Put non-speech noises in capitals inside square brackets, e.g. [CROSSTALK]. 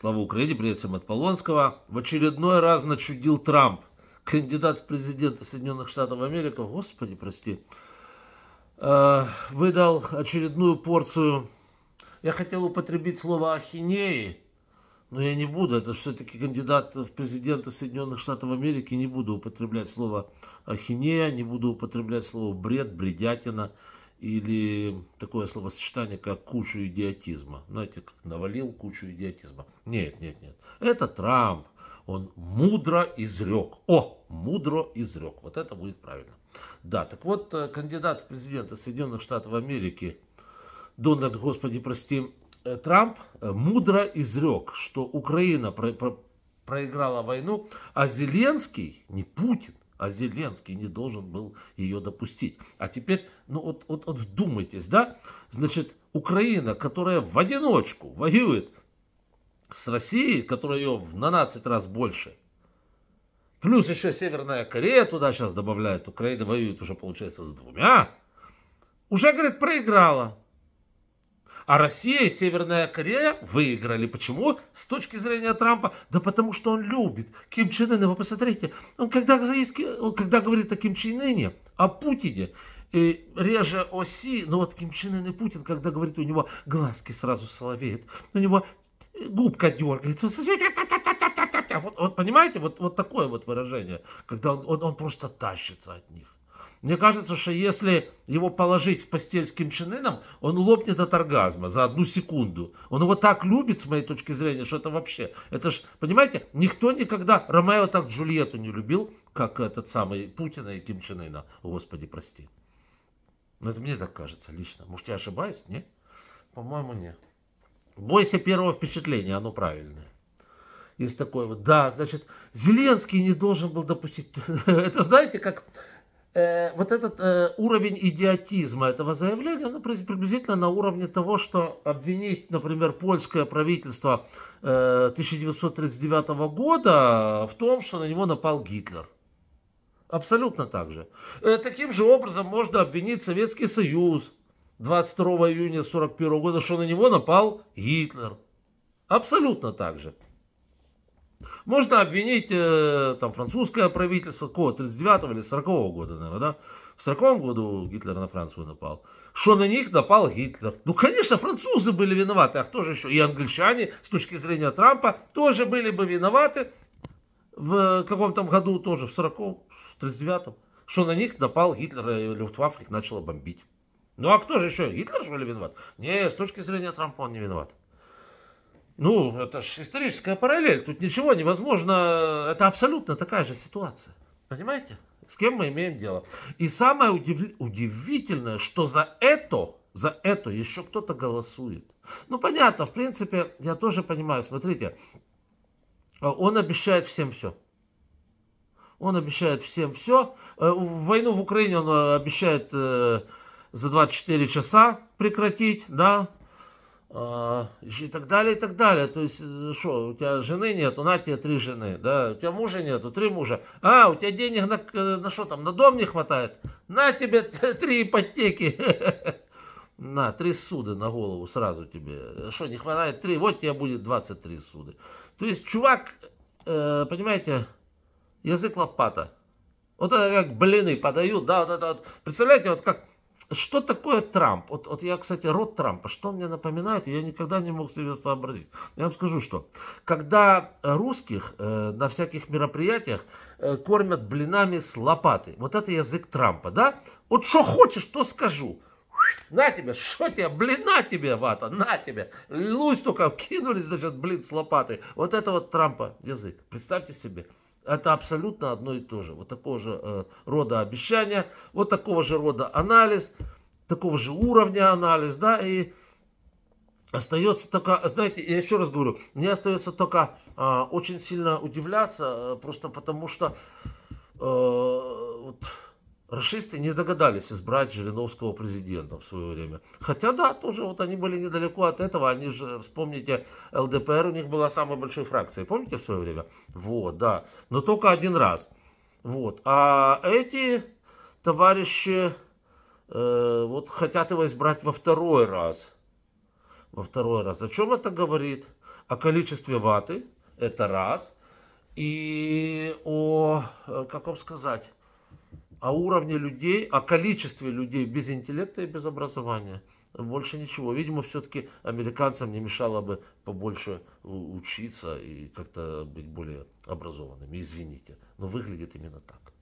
Слава Украине, привет всем от Полонского. В очередной раз начудил Трамп, кандидат в президенты Соединенных Штатов Америки, господи, прости, э, выдал очередную порцию, я хотел употребить слово ахинеи, но я не буду, это все-таки кандидат в президенты Соединенных Штатов Америки, не буду употреблять слово ахинея, не буду употреблять слово бред, бредятина, или такое словосочетание, как кучу идиотизма. Знаете, как навалил кучу идиотизма. Нет, нет, нет. Это Трамп. Он мудро изрек. О, мудро изрек. Вот это будет правильно. Да, так вот, э, кандидат в президенты Соединенных Штатов Америки, Дональд, господи, прости, э, Трамп э, мудро изрек, что Украина про про проиграла войну, а Зеленский, не Путин, а Зеленский не должен был ее допустить. А теперь, ну вот, вот, вот вдумайтесь, да? Значит, Украина, которая в одиночку воюет с Россией, которая ее в 12 раз больше, плюс еще Северная Корея туда сейчас добавляет, Украина воюет уже, получается, с двумя, уже, говорит, проиграла. А Россия и Северная Корея выиграли. Почему? С точки зрения Трампа. Да потому что он любит Ким Чен Ына. Вы посмотрите, он когда, он когда говорит о Ким Чен Ыне, о Путине, и э, реже оси, но вот Ким Чен Ын и Путин, когда говорит, у него глазки сразу соловеют, у него э, губка дергается. Вот, вот понимаете, вот, вот такое вот выражение, когда он, он, он просто тащится от них. Мне кажется, что если его положить в постель с Ким Чен Ыном, он лопнет от оргазма за одну секунду. Он его так любит, с моей точки зрения, что это вообще... Это ж, понимаете, никто никогда Ромео так Джульетту не любил, как этот самый Путина и Ким Чен Ына. Господи, прости. Но это мне так кажется лично. Может, я ошибаюсь? Нет? По-моему, нет. Бойся первого впечатления, оно правильное. Есть такое вот, да, значит, Зеленский не должен был допустить... [LAUGHS] Это знаете, как э, вот этот э, уровень идиотизма этого заявления, ну приблизительно на уровне того, что обвинить, например, польское правительство э, 1939 года в том, что на него напал Гитлер. Абсолютно так же. Э, таким же образом можно обвинить Советский Союз 22 июня 1941 года, что на него напал Гитлер. Абсолютно так же. Можно обвинить э, там французское правительство, какого, 39 или 40 -го года, наверное, да? В 40 году Гитлер на Францию напал. Что на них напал Гитлер? Ну, конечно, французы были виноваты, а кто же еще? И англичане, с точки зрения Трампа, тоже были бы виноваты в каком там году тоже, в 40-м, 39-м, что на них напал Гитлер, и э, Люфтваффе их начала бомбить. Ну а кто же еще? Гитлер, что ли, виноват? Не, с точки зрения Трампа он не виноват. Ну, это же историческая параллель, тут ничего невозможно, это абсолютно такая же ситуация, понимаете? С кем мы имеем дело? И самое удив... удивительное, что за это, за это еще кто-то голосует. Ну, понятно, в принципе, я тоже понимаю, смотрите, он обещает всем все. Он обещает всем все. Э, войну в Украине он обещает э, за 24 часа прекратить, да, а, и так далее, и так далее. То есть, что, э, у тебя жены нет, на тебе три жены, да, у тебя мужа нету, три мужа. А, у тебя денег на, э, на что там, на дом не хватает? На тебе три ипотеки. [LAUGHS] На, три суды на голову сразу тебе. Что, не хватает три? Вот тебе будет 23 суды. То есть, чувак, э, понимаете, язык лопата. Вот это как блины подают, да, вот это вот. Представляете, вот как что такое Трамп? Вот, вот я, кстати, род Трампа, что он мне напоминает, я никогда не мог себе сообразить. Я вам скажу, что когда русских э, на всяких мероприятиях э, кормят блинами с лопаты, вот это язык Трампа, да? Вот что хочешь, то скажу. На тебе, что тебе, блина тебе, вата, на тебе. Лусь только кинулись значит, блин, с лопатой. Вот это вот Трампа язык. Представьте себе. Это абсолютно одно и то же. Вот такого же э, рода обещания, вот такого же рода анализ, такого же уровня анализ, да, и Остается только, знаете, я еще раз говорю, мне остается только э, очень сильно удивляться, э, просто потому что э, вот, Рашисты не догадались избрать Жириновского президента в свое время. Хотя да, тоже вот они были недалеко от этого. Они же, вспомните, ЛДПР у них была самой большой фракцией. Помните в свое время? Вот, да. Но только один раз. Вот. А эти товарищи э, вот хотят его избрать во второй раз. Во второй раз. О чем это говорит? О количестве ваты. Это раз. И о, э, как вам сказать о уровне людей, о количестве людей без интеллекта и без образования. Больше ничего. Видимо, все-таки американцам не мешало бы побольше э, учиться и как-то быть более образованными. Извините, но выглядит именно так.